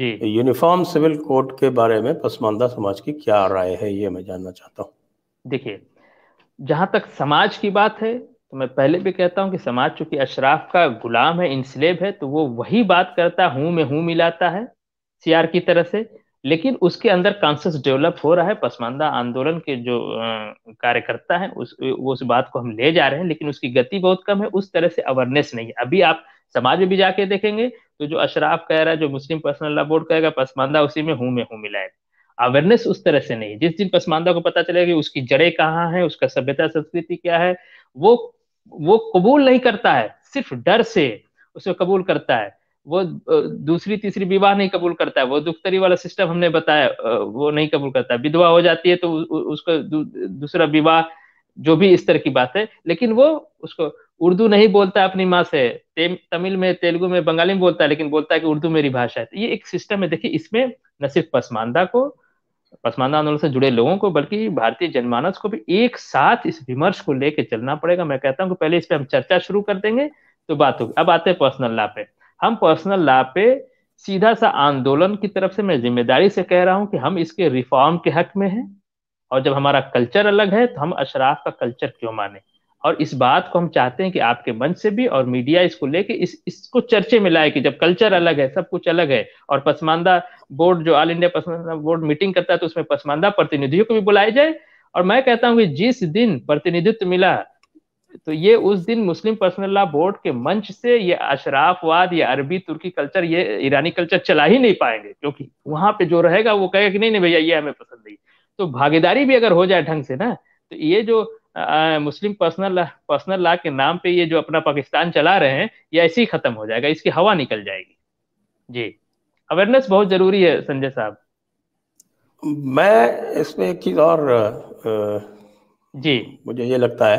जी uniform civil code के बारे में पसमानदा समाज की क्या राय है ये मैं जानना चाहता हूँ देखिए जहां तक समाज की बात है तो मैं पहले भी कहता हूँ कि समाज चूंकि अशराफ का गुलाम है इंसलेब है तो वो वही बात करता हूं मैं हूं मिलाता है सीआर की तरह से लेकिन उसके अंदर कॉन्सियस डेवलप हो रहा है पसमानदा आंदोलन के जो कार्यकर्ता है उस वो उस बात को हम ले जा रहे हैं लेकिन उसकी गति बहुत कम है उस तरह से अवेयरनेस नहीं है अभी आप समाज में भी जाके देखेंगे तो जो अशराफ कह रहा है जो मुस्लिम पर्सनल लॉ बोर्ड कहेगा पसमानदा उसी में हूं में हूं मिलाएगा अवेयरनेस उस तरह से नहीं जिस दिन पसमानदा को पता चलेगा कि उसकी जड़ें कहाँ है उसका सभ्यता संस्कृति क्या है वो वो कबूल नहीं करता है सिर्फ डर से उसे कबूल करता है वो दूसरी तीसरी विवाह नहीं कबूल करता है वो दुख्तरी वाला सिस्टम हमने बताया वो नहीं कबूल करता है विधवा हो जाती है तो उसका दूसरा विवाह जो भी इस तरह की बात है लेकिन वो उसको उर्दू नहीं बोलता अपनी माँ से तमिल में तेलुगु में बंगाली में बोलता है लेकिन बोलता है कि उर्दू मेरी भाषा है तो ये एक सिस्टम है देखिए इसमें न सिर्फ पसमानदा को पसमानदा आंदोलन से जुड़े लोगों को बल्कि भारतीय जनमानस को भी एक साथ इस विमर्श को लेकर चलना पड़ेगा मैं कहता हूँ पहले इस पर हम चर्चा शुरू कर देंगे तो बात होगी अब आते हैं पर्सनल लॉ पे हम पर्सनल लॉ पे सीधा सा आंदोलन की तरफ से मैं जिम्मेदारी से कह रहा हूँ कि हम इसके रिफॉर्म के हक में हैं और जब हमारा कल्चर अलग है तो हम अशराफ का कल्चर क्यों माने और इस बात को हम चाहते हैं कि आपके मंच से भी और मीडिया इसको लेके इस इसको चर्चे में लाए कि जब कल्चर अलग है सब कुछ अलग है और पसमानदा बोर्ड जो all India Pasmanda board meeting करता है तो उसमें पसमानदा प्रतिनिधियों को भी बुलाया जाए और मैं कहता हूँ कि जिस दिन प्रतिनिधित्व मिला तो ये उस दिन मुस्लिम पर्सनल लॉ बोर्ड के मंच से ये अशराफवाद या अरबी तुर्की कल्चर ये ईरानी कल्चर चला ही नहीं पाएंगे क्योंकि वहां पे जो रहेगा वो कहेगा कि नहीं नहीं भैया ये हमें पसंद नहीं तो भागीदारी भी अगर हो जाए ढंग से ना तो ये जो मुस्लिम पर्सनल पर्सनल लॉ के नाम पे ये जो अपना पाकिस्तान चला रहे हैं ये ऐसे ही खत्म हो जाएगा इसकी हवा निकल जाएगी जी अवेयरनेस बहुत जरूरी है संजय साहब मैं इसमें एक चीज और जी मुझे ये लगता है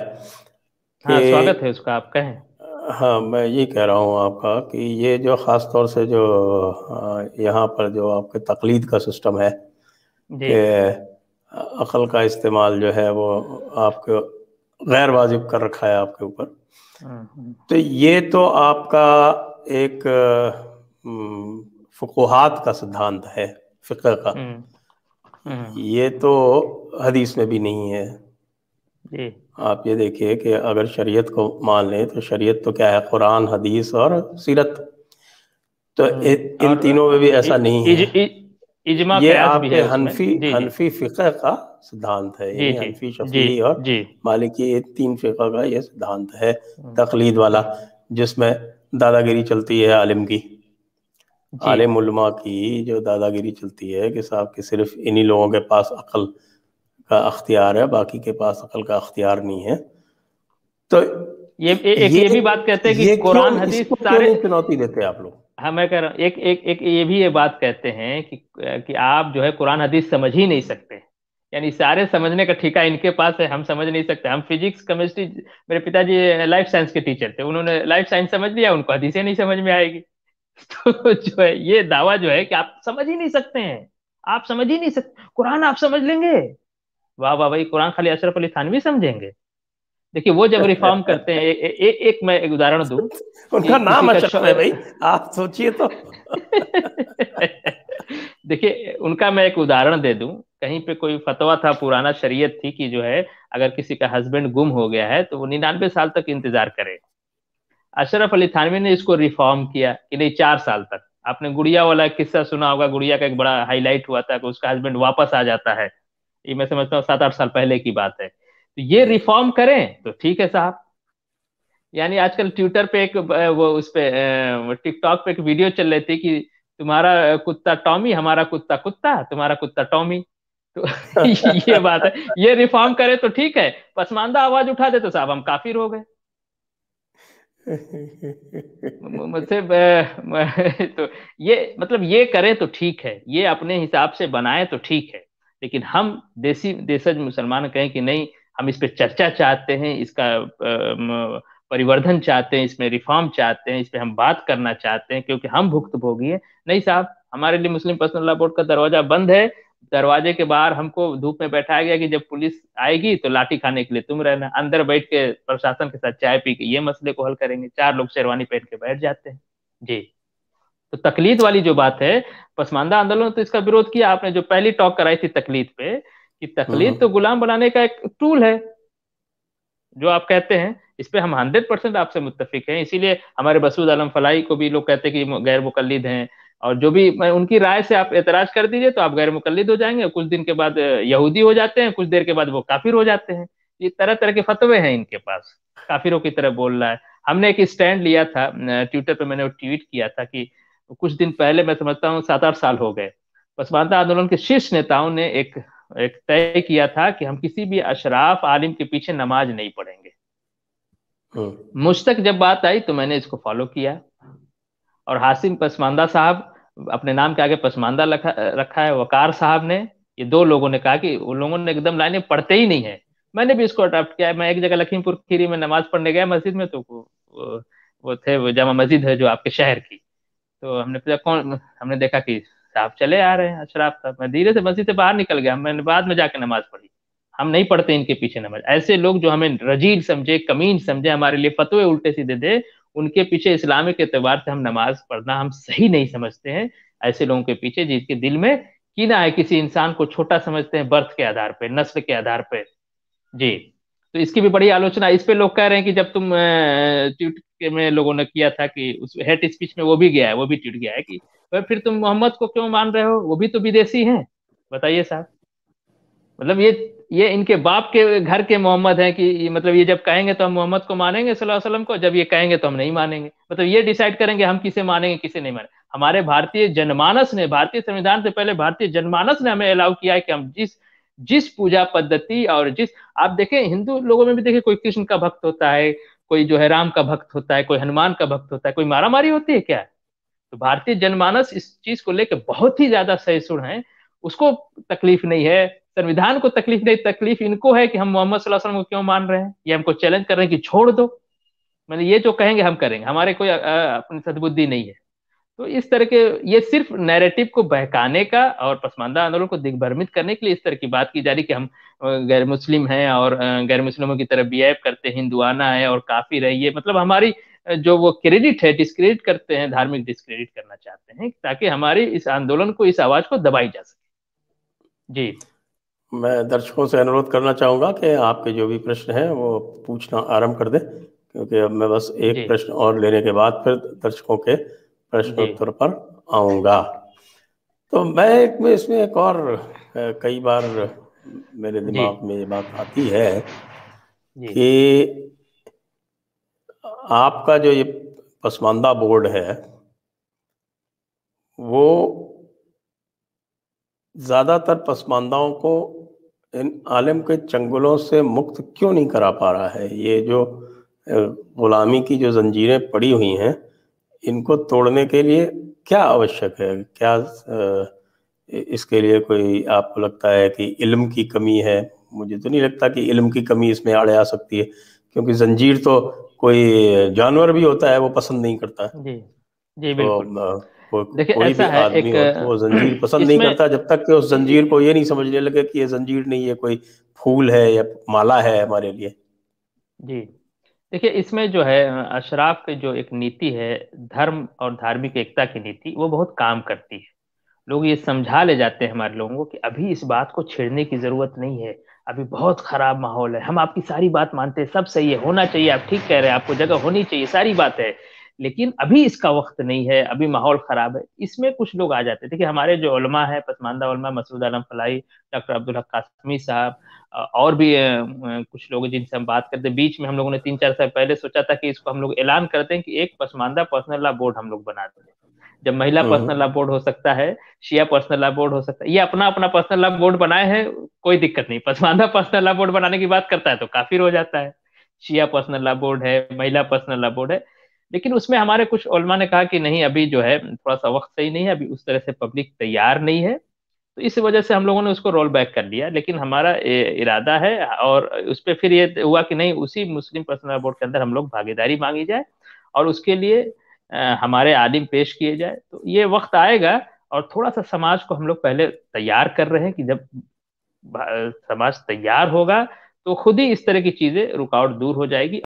हाँ स्वागत है उसका आप कहें हाँ मैं ये कह रहा हूँ आपका कि ये जो ख़ास तौर से जो यहाँ पर जो आपके तकलीद का सिस्टम है अकल का इस्तेमाल जो है वो आपको गैर वाजिब कर रखा है आपके ऊपर हम्म। तो ये तो आपका एक हम्म, फकूहत का सिद्धांत है फ़िक्र का हम्म। ये तो हदीस में भी नहीं है आप ये देखिए कि अगर शरीयत को मान लें तो शरीयत तो क्या है कुरान हदीस और सीरत तो इन तीनों में भी ऐसा नहीं है इजमा ये आपके हनफी हनफी फिका का सिद्धांत है जी, हनफी शफी और मालिकी ये तीन फिका का ये सिद्धांत है हम्म। तकलीद वाला जिसमें दादागिरी चलती है आलिम की आलिम उलमा की जो दादागिरी चलती है कि साहब के सिर्फ इन्हीं लोगों के पास अकल का अख्तियार है बाकी के पास अकल का अख्तियार नहीं है तो ये एक ये, ये भी बात कहते हैं कि कुरान हदीस सारे चुनौती देते हैं आप लोग हाँ मैं कह रहा हूँ एक एक एक ये भी ये बात कहते हैं कि कि आप जो है कुरान हदीस समझ ही नहीं सकते यानी सारे समझने का ठीका इनके पास है हम समझ नहीं सकते हम फिजिक्स केमिस्ट्री मेरे पिताजी लाइफ साइंस के टीचर थे उन्होंने लाइफ साइंस समझ लिया उनको हदीसें नहीं समझ में आएगी तो जो है ये दावा जो है कि आप समझ ही नहीं सकते हैं आप समझ ही नहीं सकते कुरान आप समझ लेंगे वाह वाह भाई कुरान खाली अशरफ अली थानवी समझेंगे देखिए वो जब रिफॉर्म करते हैं ए, ए, एक मैं एक उदाहरण दू उनका नाम है भाई आप सोचिए तो देखिए उनका मैं एक उदाहरण दे दूं कहीं पे कोई फतवा था पुराना शरीयत थी कि जो है अगर किसी का हस्बैंड गुम हो गया है तो वो निन्यानवे साल तक इंतजार करे अशरफ अली थानवी ने इसको रिफॉर्म किया कि नहीं चार साल तक आपने गुड़िया वाला किस्सा सुना होगा गुड़िया का एक बड़ा हाईलाइट हुआ था कि उसका हस्बैंड वापस आ जाता है ये मैं समझता हूँ सात आठ साल पहले की बात है तो ये रिफॉर्म करें तो ठीक है साहब यानी आजकल ट्विटर पे एक वो उस पे टिकटॉक पे एक वीडियो चल रही थी कि तुम्हारा कुत्ता टॉमी हमारा कुत्ता कुत्ता तुम्हारा कुत्ता टॉमी तो ये बात है ये रिफॉर्म करे तो ठीक है पसमानदा आवाज उठा दे तो साहब हम काफिर हो गए मतलब तो ये मतलब ये करें तो ठीक है ये अपने हिसाब से बनाए तो ठीक है लेकिन हम देसी देशज मुसलमान कहें कि नहीं हम इस पर चर्चा चाहते हैं इसका परिवर्धन चाहते हैं इसमें रिफॉर्म चाहते हैं इस पर हम बात करना चाहते हैं क्योंकि हम भुक्त भोगी है नहीं साहब हमारे लिए मुस्लिम पर्सनल लॉ बोर्ड का दरवाजा बंद है दरवाजे के बाहर हमको धूप में बैठाया गया कि जब पुलिस आएगी तो लाठी खाने के लिए तुम रहना अंदर बैठ के प्रशासन के साथ चाय पी के ये मसले को हल करेंगे चार लोग शेरवानी पहन के बैठ जाते हैं जी तो तकलीद वाली जो बात है पसमानदा आंदोलन तो इसका विरोध किया आपने जो पहली टॉक कराई थी तकलीद पे कि तकलीफ तो हम्म। गुलाम बनाने का एक टूल है जो आप कहते हैं इस पे हम हंड्रेड परसेंट आपसे मुतफिक हैं इसीलिए हमारे बसूद आलम फलाई को भी लोग कहते हैं कि गैर मुकलद हैं और जो भी उनकी राय से आप एतराज कर दीजिए तो आप गैर मुकलद हो जाएंगे कुछ दिन के बाद यहूदी हो जाते हैं कुछ देर के बाद वो काफिर हो जाते हैं ये तरह तरह के फतवे हैं इनके पास काफिरों की तरह बोल रहा है हमने एक स्टैंड लिया था ट्विटर पर मैंने ट्वीट किया था कि कुछ दिन पहले मैं समझता हूँ सात आठ साल हो गए पसमानता आंदोलन के शीर्ष नेताओं ने एक एक तय किया था कि हम किसी भी अशराफ आलिम के पीछे नमाज नहीं पढ़ेंगे हाँ। मुझ तक जब बात आई तो मैंने इसको फॉलो किया और हासिम पसमानदा साहब अपने नाम के आगे पसमानदा रखा है वकार साहब ने ये दो लोगों ने कहा कि उन लोगों ने एकदम लाइने पढ़ते ही नहीं है मैंने भी इसको अडॉप्ट किया मैं एक जगह लखीमपुर खीरी में नमाज पढ़ने गया मस्जिद में तो वो थे वो जामा मस्जिद है जो आपके शहर की तो हमने पूछा कौन हमने देखा कि साहब चले आ रहे हैं अशराफ साहब मैं धीरे से मस्जिद से बाहर निकल गया मैंने बाद में जाकर नमाज पढ़ी हम नहीं पढ़ते इनके पीछे नमाज ऐसे लोग जो हमें रजील समझे कमीन समझे हमारे लिए फतवे उल्टे सीधे दे उनके पीछे इस्लामिक एतबार से हम नमाज पढ़ना हम सही नहीं समझते हैं ऐसे लोगों के पीछे जिसके दिल में की ना है किसी इंसान को छोटा समझते हैं बर्थ के आधार पर नस्ल के आधार पर जी तो इसकी भी बड़ी आलोचना इस पे लोग कह रहे हैं कि जब तुम ट्वीट में लोगों ने किया था कि उस हेट स्पीच में वो भी गया है वो भी ट्वीट गया है कि तो फिर तुम मोहम्मद को क्यों मान रहे हो वो भी तो विदेशी है बताइए साहब मतलब ये ये इनके बाप के घर के मोहम्मद हैं कि मतलब ये जब कहेंगे तो हम मोहम्मद को मानेंगे वसल्लम को जब ये कहेंगे तो हम नहीं मानेंगे मतलब ये डिसाइड करेंगे हम किसे मानेंगे किसे नहीं मानेंगे हमारे भारतीय जनमानस ने भारतीय संविधान से पहले भारतीय जनमानस ने हमें अलाउ किया है कि हम जिस जिस पूजा पद्धति और जिस आप देखें हिंदू लोगों में भी देखें कोई कृष्ण का भक्त होता है कोई जो है राम का भक्त होता है कोई हनुमान का भक्त होता है कोई मारामारी होती है क्या तो भारतीय जनमानस इस चीज को लेकर बहुत ही ज्यादा सहिष्णु है उसको तकलीफ नहीं है संविधान को तकलीफ नहीं तकलीफ इनको है कि हम मोहम्मद वसल्लम को क्यों मान रहे हैं ये हमको चैलेंज कर रहे हैं कि छोड़ दो मतलब ये जो कहेंगे हम करेंगे हमारे कोई अपनी सदबुद्धि नहीं है तो इस तरह के ये सिर्फ नैरेटिव को बहकाने का और पसमानदा आंदोलन को दिग्भ्रमित करने के लिए इस तरह की बात की जा रही कि हम गैर मुस्लिम हैं और गैर मुस्लिमों की तरफ बिहेव करते हिंदुआना है और काफी रही है मतलब हमारी जो वो क्रेडिट है डिस्क्रेडिट करते हैं धार्मिक डिस्क्रेडिट करना चाहते हैं ताकि हमारे इस आंदोलन को इस आवाज को दबाई जा सके जी मैं दर्शकों से अनुरोध करना चाहूंगा कि आपके जो भी प्रश्न हैं वो पूछना आरंभ कर दें क्योंकि अब मैं बस एक प्रश्न और लेने के बाद फिर दर्शकों के प्रश्न उत्तर पर आऊंगा तो मैं एक में इसमें एक और कई बार मेरे दिमाग में ये बात आती है कि आपका जो ये पसमानदा बोर्ड है वो ज़्यादातर पसमानदाओं को इन आलम के चंगुलों से मुक्त क्यों नहीं करा पा रहा है ये जो गुलामी की जो जंजीरें पड़ी हुई हैं इनको तोड़ने के लिए क्या आवश्यक है क्या इसके लिए कोई आपको लगता है कि इल्म की कमी है मुझे तो नहीं लगता कि इल्म की कमी इसमें आड़े आ सकती है क्योंकि जंजीर तो कोई जानवर भी होता है वो पसंद नहीं करता जी जी बिल्कुल तो, कोई भी है आदमी एक, वो जंजीर पसंद नहीं करता जब तक कि उस जंजीर को ये नहीं समझने लगे कि ये जंजीर नहीं है कोई फूल है या माला है हमारे लिए जी देखिए इसमें जो है अशराफ की जो एक नीति है धर्म और धार्मिक एकता की नीति वो बहुत काम करती है लोग ये समझा ले जाते हैं हमारे लोगों को कि अभी इस बात को छेड़ने की जरूरत नहीं है अभी बहुत खराब माहौल है हम आपकी सारी बात मानते हैं सब सही है होना चाहिए आप ठीक कह रहे हैं आपको जगह होनी चाहिए सारी बात है लेकिन अभी इसका वक्त नहीं है अभी माहौल खराब है इसमें कुछ लोग आ जाते हैं देखिए हमारे जो उलमा है पसमानदा उलमा मसूद आलम फलाई डॉक्टर अब्दुल हक कासमी साहब और भी कुछ लोग जिनसे हम बात करते बीच में हम लोगों ने तीन चार साल पहले सोचा था कि इसको हम लोग ऐलान करते हैं कि एक पसमानदा पर्सनल लॉ बोर्ड हम लोग बना दें जब महिला हम्म। पर्सनल लॉ बोर्ड हो सकता है शिया पर्सनल लॉ बोर्ड हो सकता है ये अपना अपना पर्सनल लॉ बोर्ड बनाए हैं कोई दिक्कत नहीं पसमानदा पर्सनल लॉ बोर्ड बनाने की बात करता है तो काफी हो जाता है शिया पर्सनल लॉ बोर्ड है महिला पर्सनल लॉ बोर्ड है लेकिन उसमें हमारे कुछ ओलमा ने कहा कि नहीं अभी जो है थोड़ा सा वक्त सही नहीं है अभी उस तरह से पब्लिक तैयार नहीं है तो इस वजह से हम लोगों ने उसको रोल बैक कर लिया लेकिन हमारा इरादा है और उस पर फिर ये हुआ कि नहीं उसी मुस्लिम पर्सनल बोर्ड के अंदर हम लोग भागीदारी मांगी जाए और उसके लिए हमारे आदिम पेश किए जाए तो ये वक्त आएगा और थोड़ा सा समाज को हम लोग पहले तैयार कर रहे हैं कि जब समाज तैयार होगा तो खुद ही इस तरह की चीजें रुकावट दूर हो जाएगी